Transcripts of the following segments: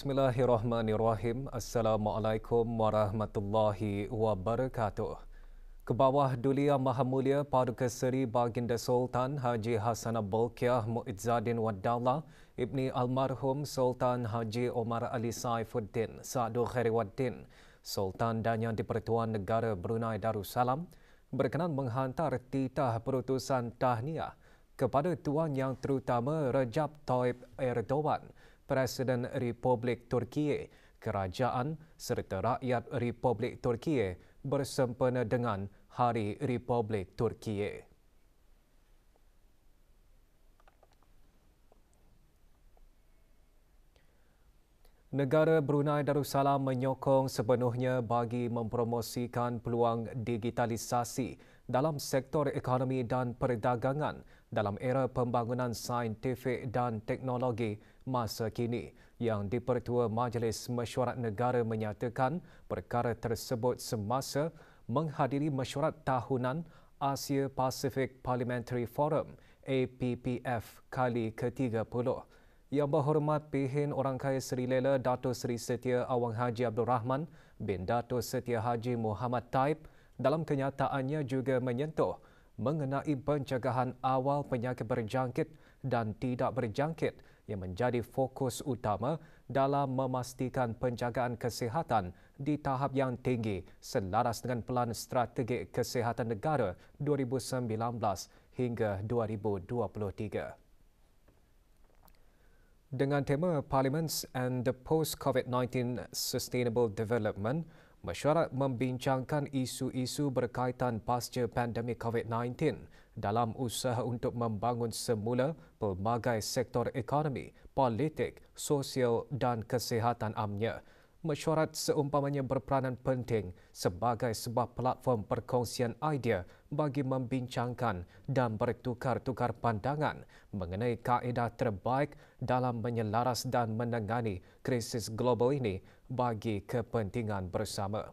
Bismillahirrahmanirrahim. Assalamualaikum warahmatullahi wabarakatuh. Kebawah Duli Yang Maha Mulia Paduka Seri Baginda Sultan Haji Hassan Abulkiah Muizzaddin Waddala Ibni Almarhum Sultan Haji Omar Ali Saifuddin Sa'adul Khairiwaddin Sultan dan Yang di Negara Brunei Darussalam berkenan menghantar titah perutusan tahniah kepada Tuan Yang Terutama Rejab Taib Erdogan Presiden Republik Turki, kerajaan serta rakyat Republik Turki bersempena dengan Hari Republik Turki. Negara Brunei Darussalam menyokong sepenuhnya bagi mempromosikan peluang digitalisasi dalam sektor ekonomi dan perdagangan dalam era pembangunan saintifik dan teknologi masa kini yang dipertua Majlis Mesyuarat Negara menyatakan perkara tersebut semasa menghadiri mesyuarat tahunan Asia Pacific Parliamentary Forum APPF kali ke-30. Yang berhormat pihin orang kaya Seri Lela Dato' Seri Setia Awang Haji Abdul Rahman bin Dato' Setia Haji Muhammad Taib dalam kenyataannya juga menyentuh mengenai pencegahan awal penyakit berjangkit dan tidak berjangkit yang menjadi fokus utama dalam memastikan penjagaan kesihatan di tahap yang tinggi selaras dengan Pelan Strategi Kesihatan Negara 2019 hingga 2023. Dengan tema Parliaments and the Post-COVID-19 Sustainable Development, mesyuarat membincangkan isu-isu berkaitan pasca pandemik COVID-19 dalam usaha untuk membangun semula pelbagai sektor ekonomi, politik, sosial dan kesihatan amnya mesyuarat seumpamanya berperanan penting sebagai sebuah platform perkongsian idea bagi membincangkan dan bertukar-tukar pandangan mengenai kaedah terbaik dalam menyelaras dan menangani krisis global ini bagi kepentingan bersama.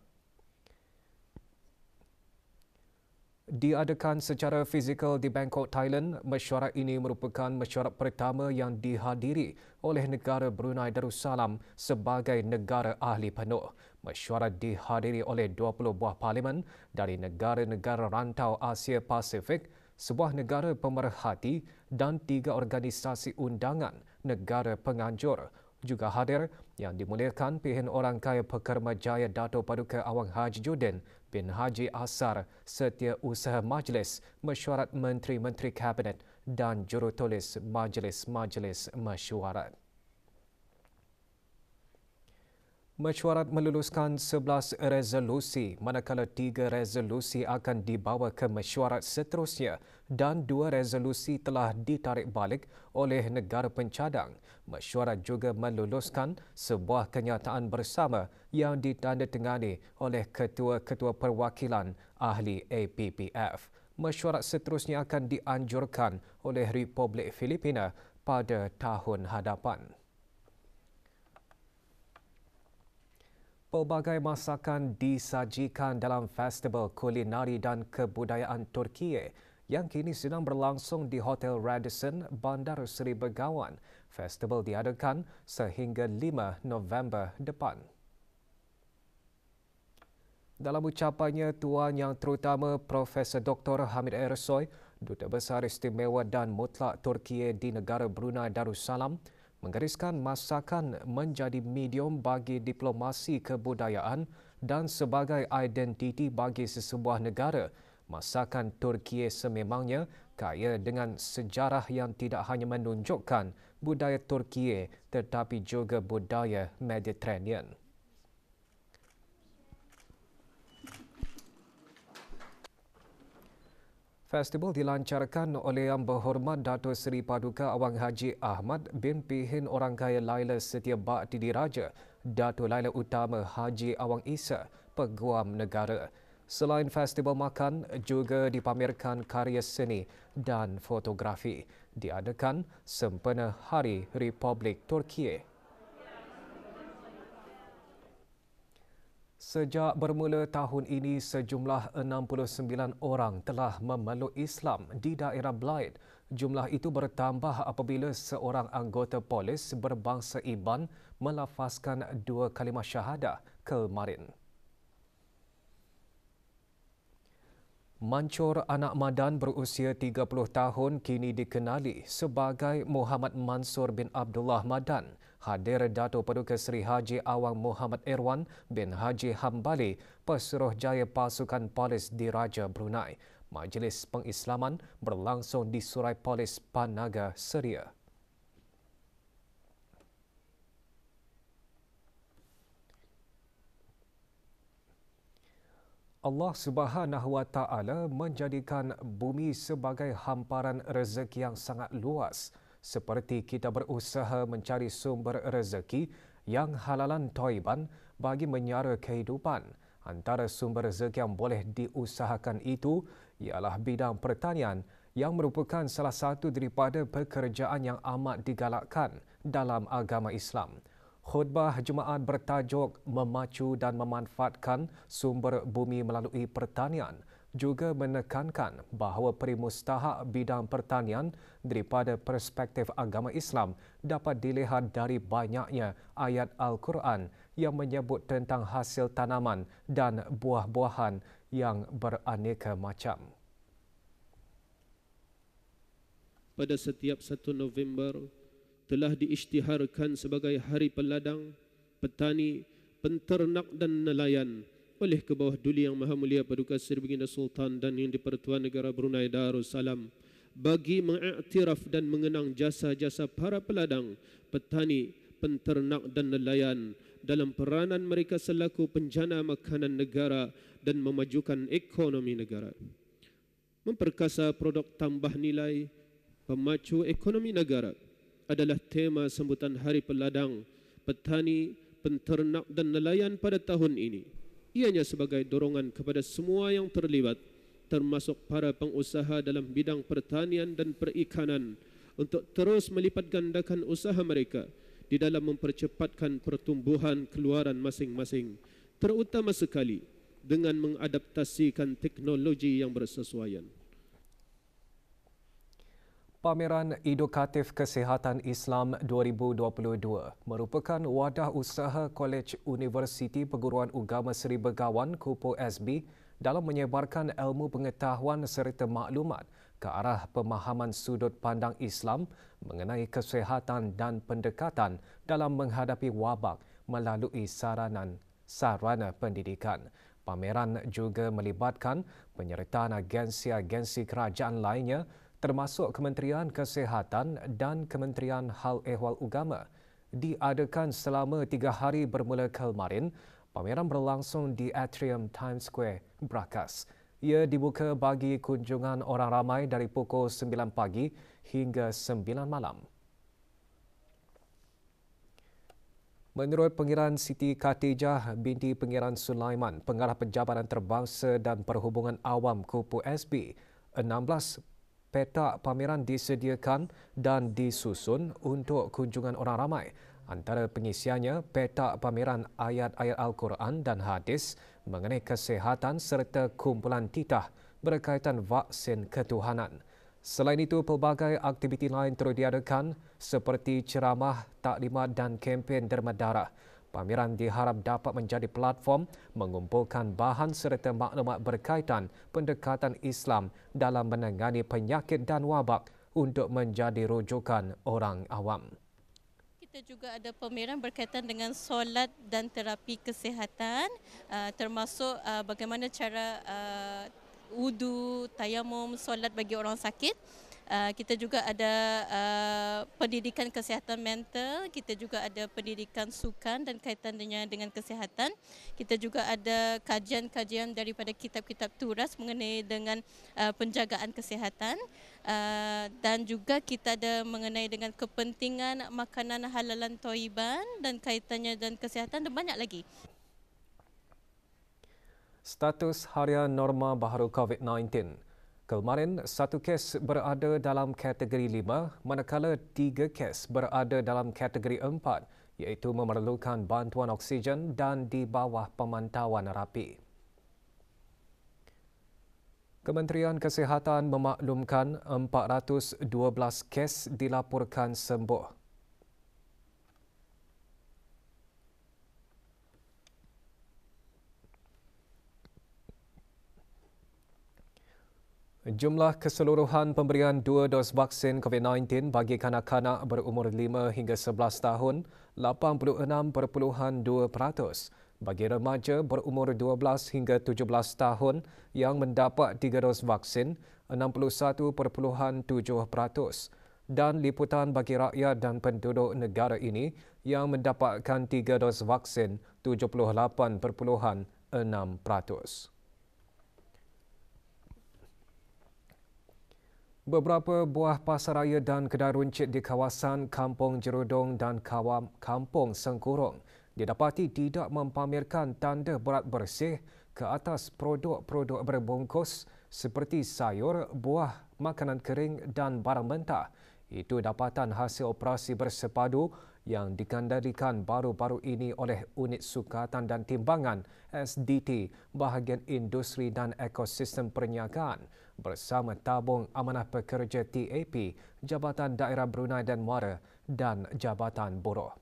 Diadakan secara fizikal di Bangkok, Thailand, mesyuarat ini merupakan mesyuarat pertama yang dihadiri oleh negara Brunei Darussalam sebagai negara ahli penuh. Mesyuarat dihadiri oleh 20 buah parlimen dari negara-negara rantau Asia Pasifik, sebuah negara pemerhati dan tiga organisasi undangan negara penganjur juga hadir yang dimulakan pihak orang kaya Pekerma Jaya Dato Paduka Awang Haji Jordan bin Haji Asar setia usaha majlis mesyuarat menteri-menteri kabinet dan jurutulis majlis-majlis mesyuarat. mesyuarat meluluskan 11 resolusi manakala 3 resolusi akan dibawa ke mesyuarat seterusnya dan 2 resolusi telah ditarik balik oleh negara pencadang. Mesyuarat juga meluluskan sebuah kenyataan bersama yang ditandatangani oleh ketua-ketua perwakilan ahli APPF. Mesyuarat seterusnya akan dianjurkan oleh Republik Filipina pada tahun hadapan. Pelbagai masakan disajikan dalam Festival Kulinari dan Kebudayaan Turki yang kini sedang berlangsung di Hotel Radisson, Bandar Seri Begawan. Festival diadakan sehingga 5 November depan. Dalam ucapannya, Tuan Yang Terutama Profesor Dr. Hamid Ersoy, Duta Besar Istimewa dan Mutlak Turki di negara Brunei Darussalam, menggariskan masakan menjadi medium bagi diplomasi kebudayaan dan sebagai identiti bagi sesebuah negara. Masakan Turki sememangnya kaya dengan sejarah yang tidak hanya menunjukkan budaya Turki tetapi juga budaya Mediterranean. Festival dilancarkan oleh Yang Berhormat Dato' Seri Paduka Awang Haji Ahmad bin Pihin Orang Kaya Laila Setia Bakti Diraja, Dato' Laila Utama Haji Awang Isa, Peguam Negara. Selain festival makan, juga dipamerkan karya seni dan fotografi. Diadakan sempena Hari Republik Turkiye. Sejak bermula tahun ini, sejumlah 69 orang telah memeluk Islam di daerah Blight. Jumlah itu bertambah apabila seorang anggota polis berbangsa Iban melafazkan dua kalimah syahadah kemarin. Mancur anak madan berusia 30 tahun kini dikenali sebagai Muhammad Mansur bin Abdullah Madan. Hadir Dato' Paduka Seri Haji Awang Muhammad Irwan bin Haji Hambali, Pesuruh Jaya Pasukan Polis di Raja Brunei. Majlis Pengislaman berlangsung di Surai Polis Panaga Seria. Allah Subhanahu Wa Taala menjadikan bumi sebagai hamparan rezeki yang sangat luas seperti kita berusaha mencari sumber rezeki yang halalan toiban bagi menyara kehidupan. Antara sumber rezeki yang boleh diusahakan itu ialah bidang pertanian yang merupakan salah satu daripada pekerjaan yang amat digalakkan dalam agama Islam. Khutbah Jumaat bertajuk Memacu dan Memanfaatkan Sumber Bumi Melalui Pertanian juga menekankan bahawa perimustahak bidang pertanian daripada perspektif agama Islam dapat dilihat dari banyaknya ayat Al-Quran yang menyebut tentang hasil tanaman dan buah-buahan yang beraneka macam. Pada setiap 1 November, telah diisytiharkan sebagai hari peladang, petani, penternak dan nelayan oleh ke bawah duli yang maha mulia paduka Seri Baginda Sultan dan yang dipertuan negara Brunei Darussalam bagi mengiktiraf dan mengenang jasa-jasa para peladang, petani, penternak dan nelayan dalam peranan mereka selaku penjana makanan negara dan memajukan ekonomi negara. Memperkasa produk tambah nilai, pemacu ekonomi negara, adalah tema sambutan Hari Peladang Petani, Penternak dan Nelayan pada tahun ini. Ianya sebagai dorongan kepada semua yang terlibat termasuk para pengusaha dalam bidang pertanian dan perikanan untuk terus melipat gandakan usaha mereka di dalam mempercepatkan pertumbuhan keluaran masing-masing terutama sekali dengan mengadaptasikan teknologi yang bersesuaian. Pameran Edukatif Kesihatan Islam 2022 merupakan wadah usaha Kolej Universiti Perguruan Ugama Seri Begawan Kupu SB dalam menyebarkan ilmu pengetahuan serta maklumat ke arah pemahaman sudut pandang Islam mengenai kesihatan dan pendekatan dalam menghadapi wabak melalui saranan sarana pendidikan. Pameran juga melibatkan penyertaan agensi-agensi kerajaan lainnya termasuk Kementerian Kesihatan dan Kementerian Hal Ehwal Ugama diadakan selama tiga hari bermula kemarin. Pameran berlangsung di Atrium Times Square, Brakas. Ia dibuka bagi kunjungan orang ramai dari pukul 9 pagi hingga 9 malam. Menurut Pengiran Siti Khatijah binti Pengiran Sulaiman, Pengarah Penjabaran Terbangsa dan Perhubungan Awam Kupu SB, 16 petak pameran disediakan dan disusun untuk kunjungan orang ramai. Antara pengisiannya, petak pameran ayat-ayat Al-Quran dan hadis mengenai kesihatan serta kumpulan titah berkaitan vaksin ketuhanan. Selain itu, pelbagai aktiviti lain terus diadakan seperti ceramah, taklimat dan kempen derma Pameran diharap dapat menjadi platform mengumpulkan bahan serta maklumat berkaitan pendekatan Islam dalam menangani penyakit dan wabak untuk menjadi rujukan orang awam. Kita juga ada pameran berkaitan dengan solat dan terapi kesihatan uh, termasuk uh, bagaimana cara uh, wudu, tayamum, solat bagi orang sakit. Eh, kita juga ada uh, pendidikan kesihatan mental, kita juga ada pendidikan sukan dan kaitan dengan dengan kesihatan. Kita juga ada kajian-kajian daripada kitab-kitab turas mengenai dengan uh, penjagaan kesihatan uh, dan juga kita ada mengenai dengan kepentingan makanan halalan toiban dan kaitannya dan kesihatan dan banyak lagi. Status harian norma baharu COVID-19. Kemarin, satu kes berada dalam kategori 5, manakala tiga kes berada dalam kategori 4, iaitu memerlukan bantuan oksigen dan di bawah pemantauan rapi. Kementerian Kesihatan memaklumkan 412 kes dilaporkan sembuh Jumlah keseluruhan pemberian dua dos vaksin COVID-19 bagi kanak-kanak berumur 5 hingga 11 tahun 86.2%. Bagi remaja berumur 12 hingga 17 tahun yang mendapat tiga dos vaksin 61.7%. Dan liputan bagi rakyat dan penduduk negara ini yang mendapatkan tiga dos vaksin 78.6%. Beberapa buah pasaraya dan kedai runcit di kawasan Kampung Jerudong dan Kawam Kampung Sengkurong didapati tidak mempamerkan tanda berat bersih ke atas produk-produk berbungkus seperti sayur, buah, makanan kering dan barang mentah. Itu dapatan hasil operasi bersepadu yang dikendalikan baru-baru ini oleh Unit Sukatan dan Timbangan SDT bahagian Industri dan Ekosistem Perniagaan bersama Tabung Amanah Pekerja TAP, Jabatan Daerah Brunei dan Muara dan Jabatan Buruh.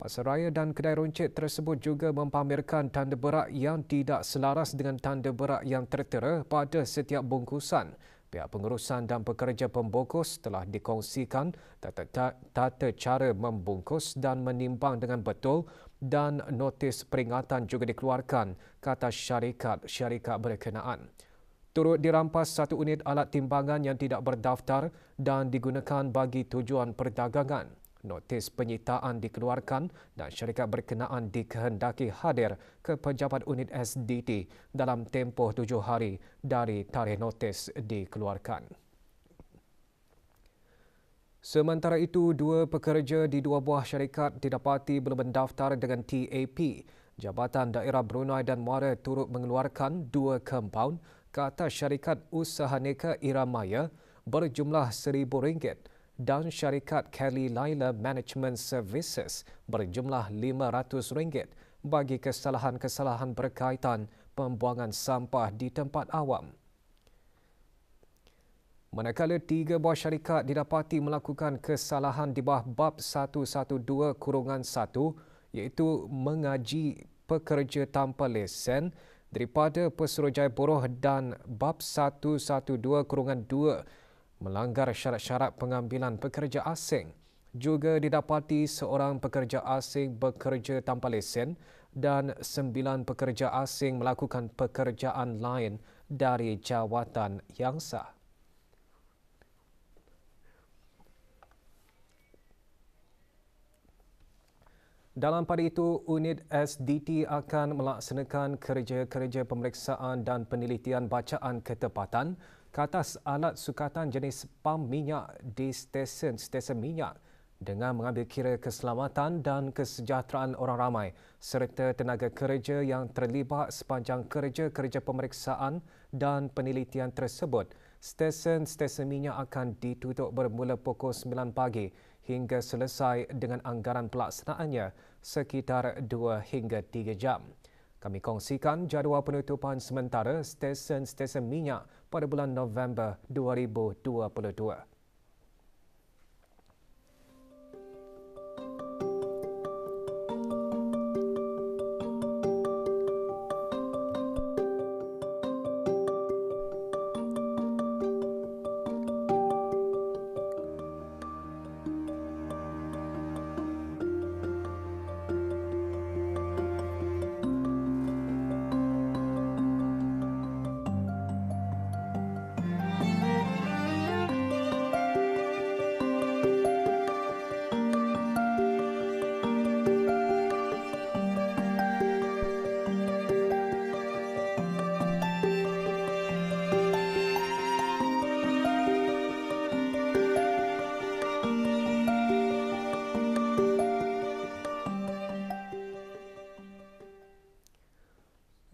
Pasaraya dan kedai runcit tersebut juga mempamerkan tanda berat yang tidak selaras dengan tanda berat yang tertera pada setiap bungkusan. Pihak pengurusan dan pekerja pembungkus telah dikongsikan tata, tata cara membungkus dan menimbang dengan betul dan notis peringatan juga dikeluarkan kata syarikat-syarikat berkenaan. Turut dirampas satu unit alat timbangan yang tidak berdaftar dan digunakan bagi tujuan perdagangan. Notis penyitaan dikeluarkan dan syarikat berkenaan dikehendaki hadir ke pejabat unit SDT dalam tempoh tujuh hari dari tarikh notis dikeluarkan. Sementara itu, dua pekerja di dua buah syarikat didapati belum mendaftar dengan TAP. Jabatan Daerah Brunei dan Muara turut mengeluarkan dua kempaun ke atas syarikat usaha neka Iramaya berjumlah rm ringgit dan syarikat Kelly Laila Management Services berjumlah rm ringgit bagi kesalahan-kesalahan berkaitan pembuangan sampah di tempat awam. Manakala tiga buah syarikat didapati melakukan kesalahan di bawah bab 112-1 iaitu mengaji pekerja tanpa lesen daripada Pesuruhjaya Boroh dan bab 112-2 melanggar syarat-syarat pengambilan pekerja asing. Juga didapati seorang pekerja asing bekerja tanpa lesen dan sembilan pekerja asing melakukan pekerjaan lain dari jawatan yang sah. Dalam pada itu, unit SDT akan melaksanakan kerja-kerja pemeriksaan dan penelitian bacaan ketepatan ke atas alat sukatan jenis pam minyak di stesen-stesen minyak dengan mengambil kira keselamatan dan kesejahteraan orang ramai serta tenaga kerja yang terlibat sepanjang kerja-kerja pemeriksaan dan penelitian tersebut. Stesen-stesen minyak akan ditutup bermula pukul 9 pagi hingga selesai dengan anggaran pelaksanaannya sekitar 2 hingga 3 jam. Kami kongsikan jadual penutupan sementara stesen-stesen minyak pada bulan November 2022.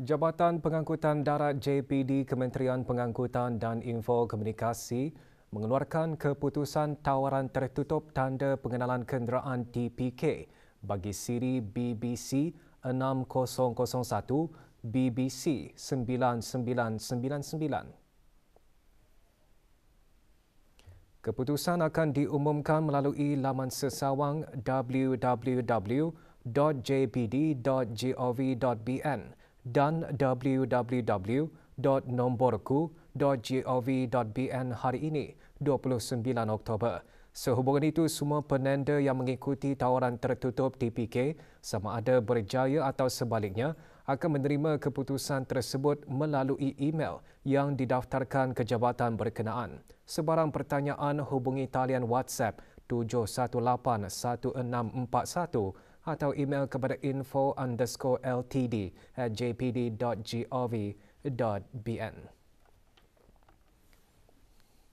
Jabatan Pengangkutan Darat JPD Kementerian Pengangkutan dan Info Komunikasi mengeluarkan keputusan tawaran tertutup tanda pengenalan kenderaan TPK bagi siri BBC 6001 BBC 9999. Keputusan akan diumumkan melalui laman sesawang www.jpd.gov.bn dan www.nomborku.gov.bn hari ini, 29 Oktober. Sehubungan itu, semua penanda yang mengikuti tawaran tertutup TPK sama ada berjaya atau sebaliknya akan menerima keputusan tersebut melalui email yang didaftarkan ke jabatan berkenaan. Sebarang pertanyaan hubungi talian WhatsApp 7181641 atau email kepada info underscore ltd at jpd.gov.bn.